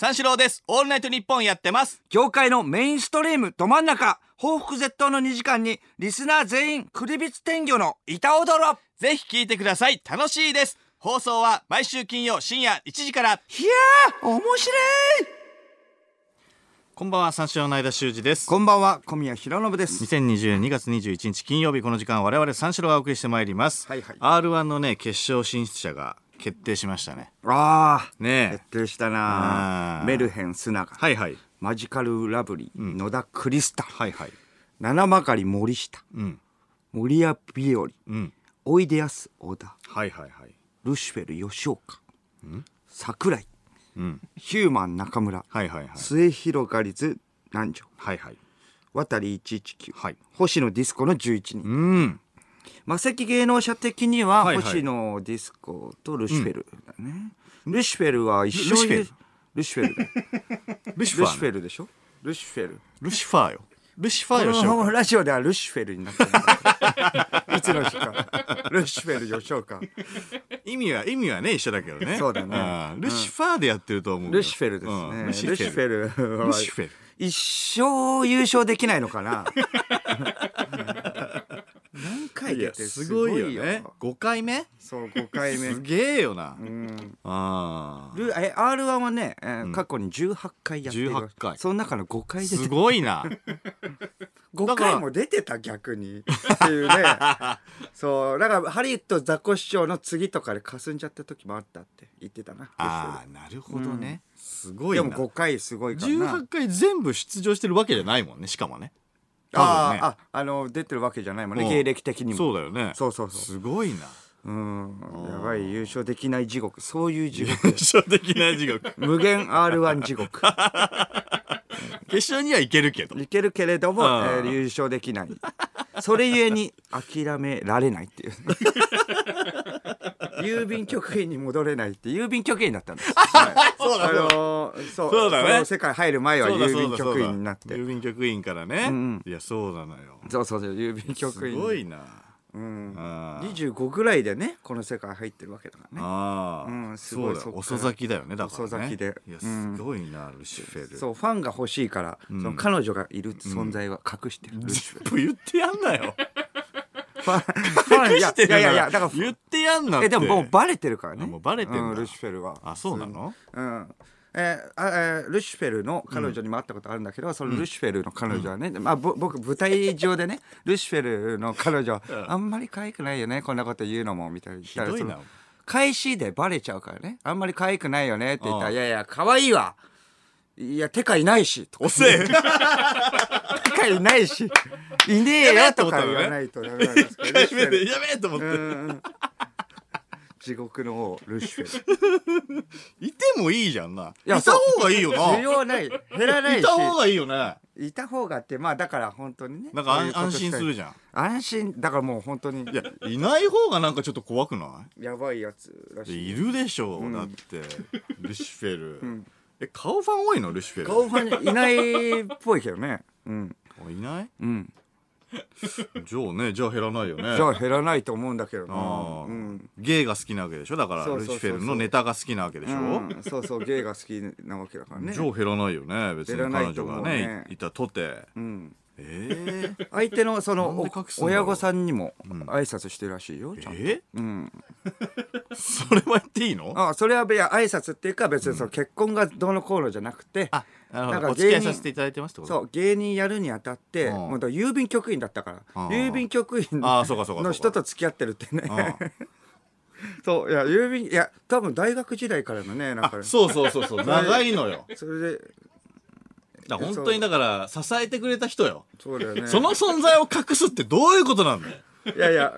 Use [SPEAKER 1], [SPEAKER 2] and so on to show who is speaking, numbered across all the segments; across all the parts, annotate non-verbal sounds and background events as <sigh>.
[SPEAKER 1] 三四郎です。オールナイトニッポンやってます。業界のメインストリームど真ん中、報復絶倒の2時間に、リスナー全員、クリビツ天魚の板踊ろぜひ聞いてください。楽しいです。放送は毎週金曜深夜1時から。いやー、面白いこんばんは、三四郎の間修二です。こんばんは、小宮弘信です。2020年2月21日金曜日、この時間、我々三四郎がお送りしてまいります。はいはい。R1 のね、決勝進出者が決定しましたねああね決定したなメルヘンスナはいはいマジカルラブリー、うん、野田クリスタはいはい七曲り森下、うん、森谷日和、うん、おいでやす小田はいはいはいルシフェル吉岡、うん、桜井、うん、ヒューマン中村はいはいはい末広がりず南條はいはい渡り一一九。はい、星野ディスコの十一人うん魔石芸能者的には星野ディスコとルシフェルだね、ルシフェルは一緒。ルルシフェル <laughs> ルシフェルでしょルシフェルルシファーよルシファーよラジオではルシフェルになってる
[SPEAKER 2] いつ <laughs> の日か
[SPEAKER 1] ルシフェル吉岡意味は意味はね一緒だけどねそうだねルシファーでやってると思う、ルシフェルですね、うん、ルシフェルルシフェル一生優勝できないのかな何回いやすごいよね5回目そう5回目すげえよなうんあルえ R1 はね、過去に18回やってる、18回その中の5回でてすごいな
[SPEAKER 2] 5 <laughs> 回も出
[SPEAKER 1] てた逆にっていうね <laughs> そうだからハリウッドザコシショウの次とかでかすんじゃった時もあったって言ってたなああなるほどね、すごいなでも5回すごいから18回全部出場してるわけじゃないもんねしかもねあ、ね、ああの出てるわけじゃないもんね、経歴的にもそうだよねそうそうそうすごいなうんやばい優勝できない地獄そういう地獄優勝できない地獄 <laughs> 無限 R1 地獄 <laughs> 決勝にはいけるけどいけるけれども、えー、優勝できないそれゆえに諦められないっていう郵便局員に戻れないって郵便局員だったんです、<laughs> は
[SPEAKER 2] い、そうだね。あのー、そうそうだね世界入る前は郵便局員になって
[SPEAKER 1] 郵便局員からね、うんいやそうなのよそうそうそう郵便局員すごいなうん、25ぐらいでねこの世界入ってるわけだからねああ、うん、すごいそうだ遅咲きだよねだから、ね、遅咲きでいやすごいな、うん、ルシフェルそうファンが欲しいから、うん、その彼女がいる存在は隠してる、うん、全 <laughs> 部言ってやんなよ <laughs> いやいやいやだから言ってやんなってえでももうバレてるからねもうバレてる、うん、ルシフェルはあそうなのうんえー、あえー、ルシフェルの彼女にも会ったことあるんだけど、うん、そのルシフェルの彼女はね、うん、まあ、僕舞台上でね <laughs> ルシフェルの彼女、はあんまり可愛くないよねこんなこと言うのもみたいないな返しでバレちゃうからねあんまり可愛くないよねって言ったら「いやいや可愛いわいや、てかいないし。おせえてかいないし。いねえよとか言わないとダメなんですけど。やめえと思って。地獄の方ルシフェいてもいいじゃんないいた方がいいよな需要ない減らないしいた方がいいよねいた方がってまあだから本当にねなんか安心するじゃん安心だからもう本当にいやいない方がなんかちょっと怖くないやばいやつらしいいるでしょう、うん、だってルシフェル、うんえ顔ファン多いのルシフェル顔ファンいないっぽいけどねうんあいないうんじゃあねじゃあ減らないよねじゃあ減らないと思うんだけどな、うん、芸が好きなわけでしょだからルシフェルのネタが好きなわけでしょ、うん、そうそう芸が好きなわけだからねじゃあ減らないよね別に彼女がねいたとて、うん、えー、相手のその親御さんにも挨拶してるらしいよ、うちゃんと、えうん、それは言っていいのあそれはいや挨拶っていうか別にその結婚がどうのこうのじゃなくて、うん、なんかお付き合いさせていただいてますってことそう芸人やるにあたって、うん、もう郵便局員だったから郵便局員の人と付き合ってるってね <laughs> そういや郵便いや多分大学時代からのねなんか、そうそうそうそう長いのよそれでだ本当にだから支えてくれた人よそうだよねその存在を隠すってどういうことなんだよいやいや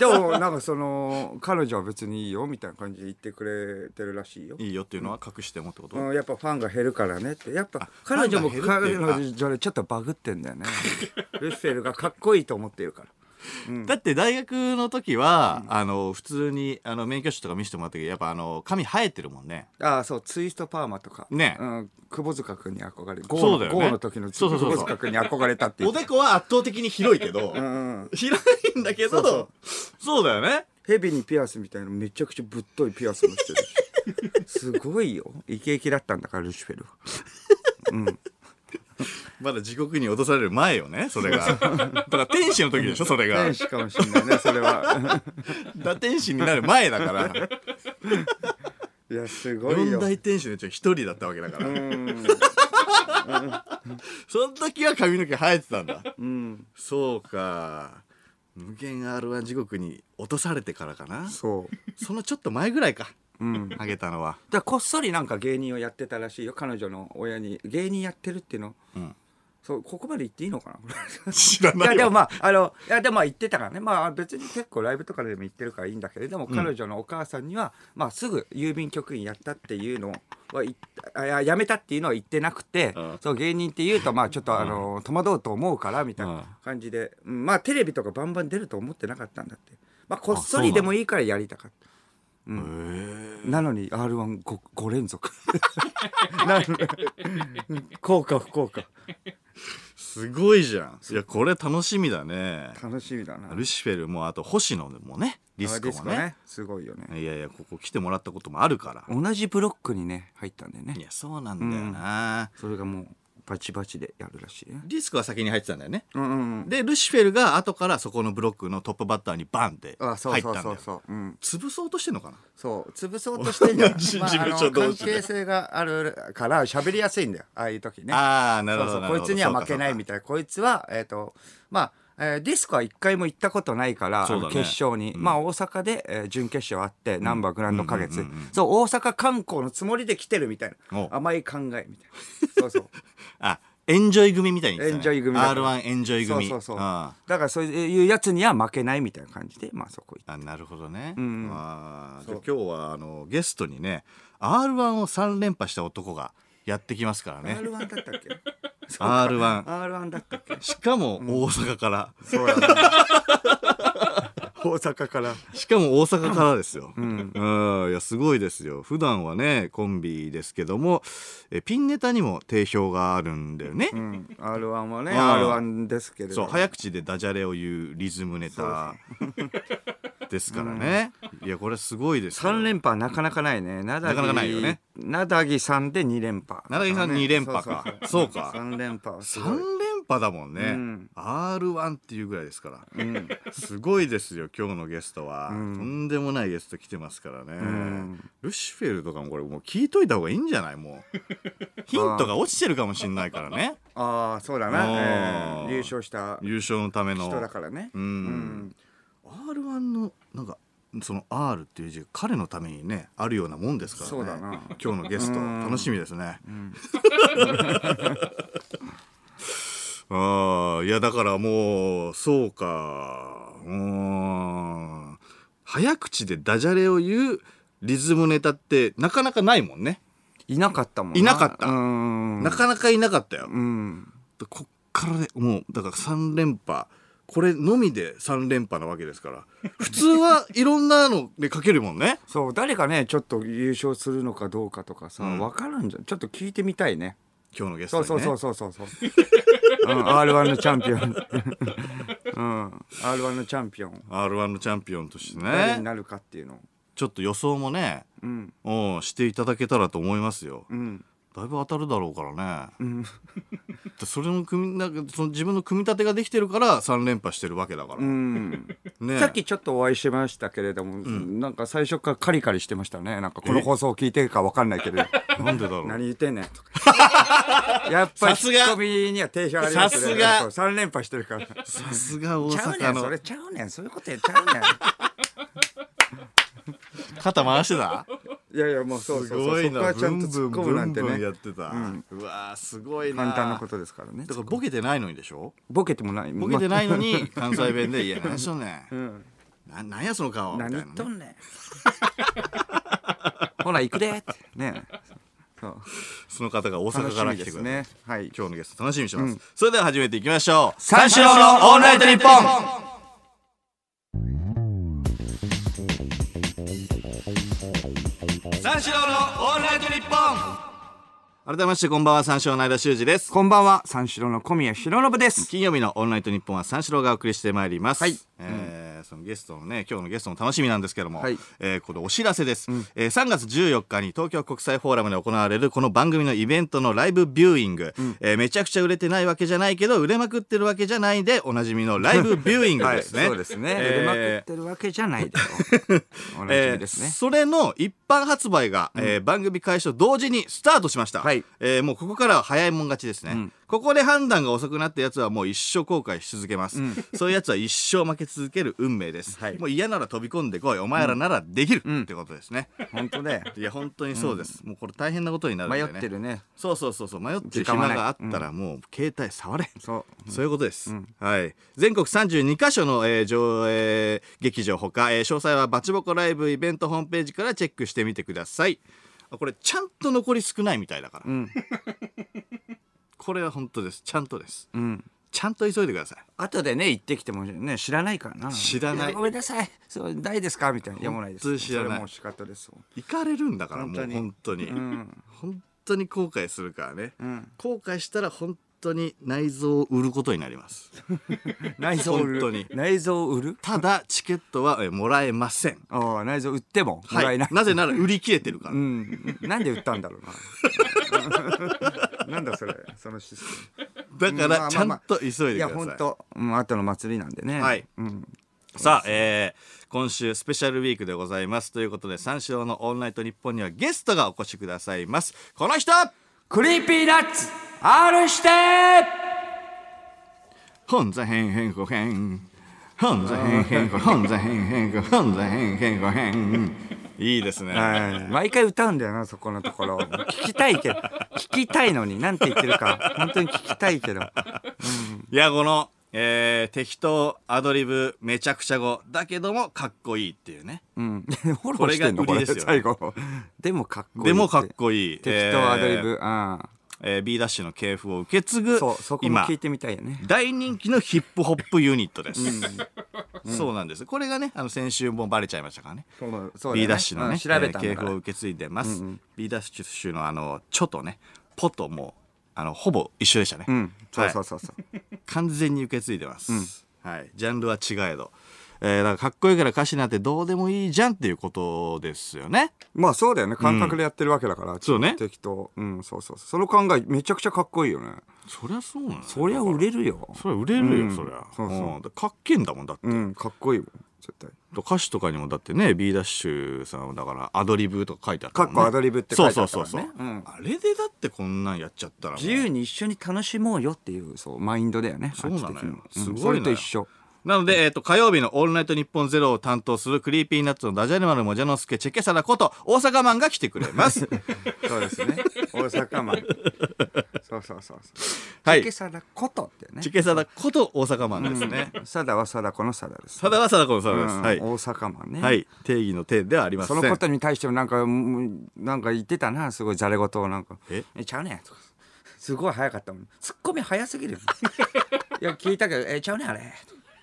[SPEAKER 1] でもなんかその彼女は別にいいよみたいな感じで言ってくれてるらしいよいいよっていうのは隠してもってこと、うん、やっぱファンが減るからねってやっぱ彼女も彼女でちょっとバグってんだよね <laughs> ルッフェルがかっこいいと思ってるからだって大学の時は、うん、あの普通にあの免許証とか見せてもらったけどやっぱあの髪生えてるもんねああそうツイストパーマとかね、うん、窪塚君に憧れゴーそうだよ、ね、の時の窪塚君に憧れたっていうおでこは圧倒的に広いけど、うん、広いんだけどそうだよねヘビにピアスみたいなめちゃくちゃぶっといピアスもしてるすごいよイケイケだったんだからルシフェルはうんまだ地獄に落とされる前よね、それが。<laughs> だから天使の時でしょ、それが。天使かもしれないね、それは。<laughs> だ天使になる前だから。いや、すごいよ。四大天使のうち一人だったわけだから。その時は髪の毛生えてたんだ。うん、そうか。無限 R1 地獄に落とされてからかな。そう。そのちょっと前ぐらいか。うん、あげたのは。だこっそりなんか芸人をやってたらしいよ彼女の親に芸人やってるっていうの。うんそうここまで言っていいのかな知らないいやでもまああのいやでもまあ言ってたからねまあ別に結構ライブとかでも言ってるからいいんだけどでも彼女のお母さんには、うん、まあすぐ郵便局員やったっていうのはややめたっていうのは言ってなくて、うん、そう芸人って言うとまあちょっとあの、うん、戸惑うと思うからみたいな感じで、まあテレビとかバンバン出ると思ってなかったんだってまあこっそりでもいいからやりたかった。うん、なのに r 1 5, 5連続効果 <laughs> <laughs> 不効果すごいじゃんいやこれ楽しみだね楽しみだなルシフェルもあと星野もねリスクもねねすごいよねいやいやここ来てもらったこともあるから同じブロックにね入ったんだよねいやそうなんだよな、うん、それがもうバチバチでやるらしいねリスクは先に入ってたんだよね、うんうんでルシフェルが後からそこのブロックのトップバッターにバンって入ったんだよそうそう、うん、潰そうとしてんのかなそう潰そうとしてんの <laughs> まあ、あ関係性があるから喋りやすいんだよああいう時ねああなるほどこいつには負けないみたいなこいつはえっ、ー、とまあえー、ディスコは一回も行ったことないから、ね、決勝に、うん、まあ大阪で、えー、準決勝あって、うん、ナンバーグランド花月、うんうんうんそう大阪観光のつもりで来てるみたいな甘い考えみたいな <laughs> そうそうあエンジョイ組みたいに、ね、エンジョイ組 R1 エンジョイ組そうそうそうだからそういうやつには負けないみたいな感じでまあそこ行ってあなるほどね、うんまあ、今日はあのゲストにね R1 を3連覇した男がやってきますからね R1 だったっけ r 1 r だったっけしかも大阪から、うん、そうやね大阪からしかも大阪からですよ、うん、いやすごいですよ普段はねコンビですけどもえピンネタにも定評があるんだよね、うん、r 1はね r 1ですけどそう早口でダジャレを言うリズムネタですからね、いやこれすごいです3連覇なかなかないねなだぎなかなかないよねなだぎさんで2連覇なだぎさん2連覇かそうか3連覇3連覇だもんね、うん、R1 っていうぐらいですから、うん、すごいですよ今日のゲストは、うん、とんでもないゲスト来てますからね、うん、ルシフェルとかもこれもう聞いといた方がいいんじゃないもう <laughs> ヒントが落ちてるかもしんないからねああそうだな、えー、優勝した優勝のための人だからねうん、うん、R1 のなんかその R っていう字彼のためにねあるようなもんですからね今日のゲスト楽しみですね。<laughs> ああいやだからもうそうかうん早口でダジャレを言うリズムネタってなかなかないもんね、いなかったもんいなかったなかなかいなかったよ、うんこっからねもうだから3連覇これのみで3連覇なわけですから普通はいろんなのでかけるもんね <laughs> そう誰かねちょっと優勝するのかどうかとかさ、うん、分かるんじゃちょっと聞いてみたいね今日のゲストに、ね、そうそうそうそうそううん、R1 のチャンピオン、<laughs> うん、R1 のチャンピオン R1 のチャンピオンとしてね誰になるかっていうのちょっと予想もね、うん、していただけたらと思いますよ、うん、だいぶ当たるだろうからね、うん、<laughs> それの組なんかその自分の組み立てができてるから3連覇してるわけだから、うん、ね、さっきちょっとお会いしましたけれども、うん、なんか最初からカリカリしてましたねなんかこの放送を聞いてるか分かんないけどなんでだろう何言ってんねんと
[SPEAKER 2] か <laughs> やっぱりツッコミには定評ありますね3連覇
[SPEAKER 1] してるからさすが大阪のそれちゃうねんそういうことやっちゃうねん肩回してたいやいやもうそうそうそうそこはちゃんと突っ込むなんてねブンブンやってた、うん、うわすごいな簡単なことですからねだからボケてないのにでしょボケてもないボケてないのに関西弁で「いや <laughs> 何しとんねん、うん、ななんやその顔」みたいな、ね、何とんねんほら行くでってねそうその方が大阪から来てくれねはい、今日のゲスト楽しみにします、うん、それでは始めていきましょう三四郎のオンライトニッポン三四郎のオールナイトニッポン改めましてこんばんは三四郎の間修司ですこんばんは三四郎の小宮浩信です金曜日のオンライトニッポンは三四郎がお送りしてまいりますはい、えーそのゲストのね今日のゲストの楽しみなんですけども、はい、えー、このお知らせです、うん、えー、3月14日に東京国際フォーラムで行われるこの番組のイベントのライブビューイング、うん、えー、めちゃくちゃ売れてないわけじゃないけど売れまくってるわけじゃないでおなじみのライブビューイングですね、はい、そうですね、売れまくってるわけじゃないでおなじみですね、<laughs> それの一般発売が、うん、え番組開始と同時にスタートしました、はい、えもうここからは早いもん勝ちですね、うんここで判断が遅くなったやつはもう一生後悔し続けます、うん、そういうやつは一生負け続ける運命です、はい、もう嫌なら飛び込んでこいお前らならできる、うん、ってことですね、本当ねいや本当にそうです、うん、もうこれ大変なことになるんで、ね、迷ってるねそうそうそうそう迷ってる暇があったらもう携帯触れん、そう,、そういうことです、はい全国32カ所の、えー、上映劇場ほか、えー、詳細はバチボコライブイベントホームページからチェックしてみてくださいこれちゃんと残り少ないみたいだから、これは本当ですちゃんとです、うんちゃんと急いでください後でね行ってきてもね知らないからな知らないやごめんなさいそうないですかみたいないやもないです知らないもう仕方です行かれるんだからもう本当に、うん本当に後悔するからね、うん後悔したら本当に内臓を売ることになります <laughs> 内臓を売る本当に内臓を売るただチケットはえもらえませんああ内臓売ってももらえない、なぜなら売り切れてるから、うんなんで売ったんだろうな <laughs> <laughs> なんだそれそのシステム <laughs> だからちゃんと急いでください,、いや本当うんあとの祭りなんでねはいうんさあ、えー今週スペシャルウィークでございますということで三四郎の「オンラナイトニッポにはゲストがお越しくださいますこの人クリーピーナッツ R してほんざ本座変変ごん本座変へん本座変変ご本座変変ごんいいですね。毎回歌うんだよな、そこのところ。聞きたいけど、聞きたいのに、なんて言ってるか、本当に聞きたいけど。いや、この、えー、適当、アドリブ、めちゃくちゃ語、だけどもかっこいいっていうね。
[SPEAKER 2] うん。<laughs> これが無理ですよ最後。でもかっこいいでもかっこいい。適当アドリブ。
[SPEAKER 1] うん。えー、B ダッシュの系譜を受け継ぐそうそこも聞いてみたいよね大人気のヒップホップユニットです、うん、<laughs> そうなんですこれがねあの先週もバレちゃいましたからねそうね B ダッシュのね、うん、調べた系譜を受け継いでます、うんうん、B ダッシュのあの「ちょ」とね「ぽ」ともあのほぼ一緒でしたね、うん、そうそうそうそう、はい、完全に受け継いでます、はいジャンルは違えどえー、だからかっこいいから歌詞なんてどうでもいいじゃんっていうことですよね。まあそうだよね。感覚でやってるわけだから。そうね。適当。うん、そうそうその考えめちゃくちゃかっこいいよね。そりゃそうなの、そりゃ売れるよ。そりゃ売れるよ、うん、そりゃ。そうそう。かっけんだもん、だって。うん、かっこいいもん。絶対歌詞とかにもだってね B ダッシュさんだからアドリブとか書いてあったもん、ね、アドリブって書いてあったから、ね、そうそうそうそう、うん、あれでだってこんなんやっちゃったら自由に一緒に楽しもうよっていうそうマインドだよねそうなのよすごい、と一緒なので、えっ、ー、と、火曜日のオールナイトニッポンゼロを担当するクリーピーナッツのダジャレマルもじゃのすけチェケサラこと大阪マンが来てくれます。<laughs> そうですね。大阪マン。そうそうそうそう。はい。チェケサラことってね。チェケサラこと大阪マンですね。サダはサダこのサダです、ね。サダはサダこのサダです。はい。大阪マンね。はい。定義の定ではありません。そのことに対してもなんか、なんか言ってたな、すごいざれ言をなんか。えちゃうねとすごい早かったもん。ツッコミ早すぎる。<laughs> いや、聞いたけど、えちゃうねあれ。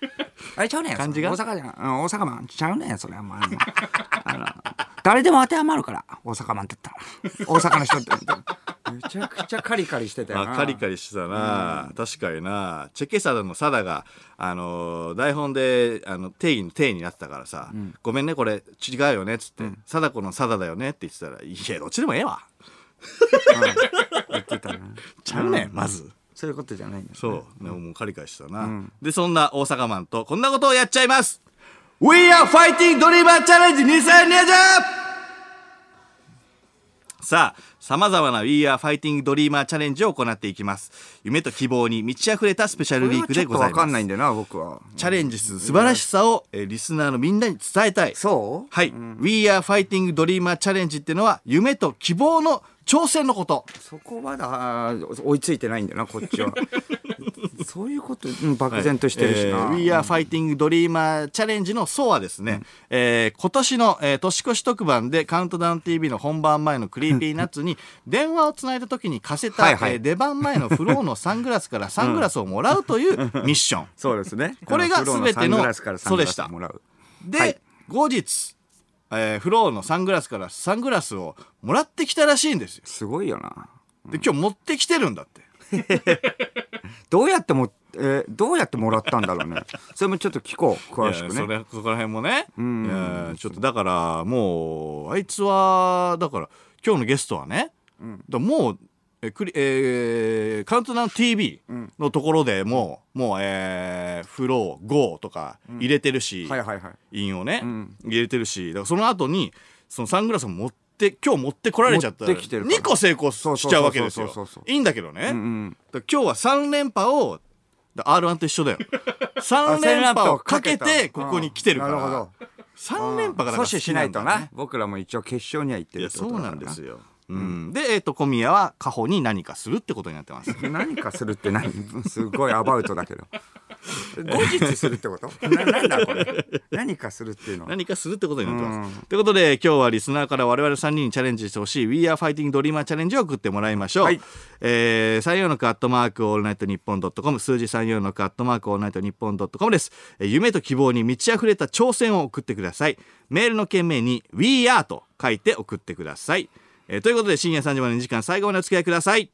[SPEAKER 1] <laughs> あれちゃうねん。感じが大阪じゃん。うん、大阪マンちゃうねん、それはもうあ <laughs> 誰でも当てはまるから、大阪マンって言ったら。大阪の人って。めちゃくちゃカリカリしてたよな、まあ、カリカリしてたな、うん、確かになチェケサダのサダが、あの台本であの定義の定になってたからさ、うん、ごめんねこれ違うよね」っつって「貞、うん、子のサダだよね」って言ってたら「いやどっちでもええわ」<laughs> 言ってたなちゃうね、ん、まず。そういうことじゃないんだ、ね、そうもうカリカリしたな、うん、でそんな大阪マンとこんなことをやっちゃいます We are fighting Dreamer Challenge 2020! さあ、ざまな We Are Fighting Dreamer チャレンジを行っていきます。夢と希望に満ち溢れたスペシャルウィークでございます。かんないんだよな、僕は。チャレンジする素晴らしさを、えリスナーのみんなに伝えたい。そうはい、うん、We Are Fighting Dreamer チャレンジっていうのは、夢と希望の挑戦のことそこまだ追いついてないんだよなこっちは <laughs> そういうこと、うん、漠然としてるしな、はいえー、We are fighting dreamer チャレンジの層はですね、うん、えー、今年の、えー、年越し特番でカウントダウン TV の本番前のクリーピーナッツに電話をつないだ時に貸せた、はいはい、えー、出番前のフローのサングラスからサングラスをもらうというミッション、うん、そうですねこれが全てのそうでしたで、はい、後日えー、フローのサングラスからサングラスをもらってきたらしいんですよ。すごいよな。うん、で、今日持ってきてるんだって。<laughs> どうやっても、えー、どうやってもらったんだろうね。それもちょっと聞こう、詳しくね。それ、そこら辺もね。うん。ちょっとだから、もう、あいつは、だから、今日のゲストはね、うん、だもう、えクリえー、カウントダウン TV のところでも、うん、もう、えー、フロー、ゴーとか入れてるし、うんはいはいはい、インをね、うん、入れてるし、だからその後に、そのサングラスを持って、今日持ってこられちゃったら、2個成功しちゃうわけですよ。いいんだけどね。うんうん、今日は3連覇を、R1 と一緒だよ。3 <laughs> 連覇をかけて、ここに来てるから。3連覇が、ね、阻止しないとな。僕らも一応決勝には行ってるそうなんですよ。で、えーと、小宮は過保に何かするってことになってます <laughs> 何かするって何 <laughs> すごいアバウトだけど <laughs> 後日するってことななんだこれ何かするっていうのは何かするってことになってますってことで今日はリスナーから我々3人にチャレンジしてほしい「We are fighting dreamer チャレンジ」を送ってもらいましょう、はい、えー、34のカットマークオールナイトニッポンドットコム数字34のカットマークオールナイトニッポンドットコムです、夢と希望に満ち溢れた挑戦を送ってくださいメールの件名に「We are」と書いて送ってくださいえー、ということで深夜3時までの時間最後までお付き合いください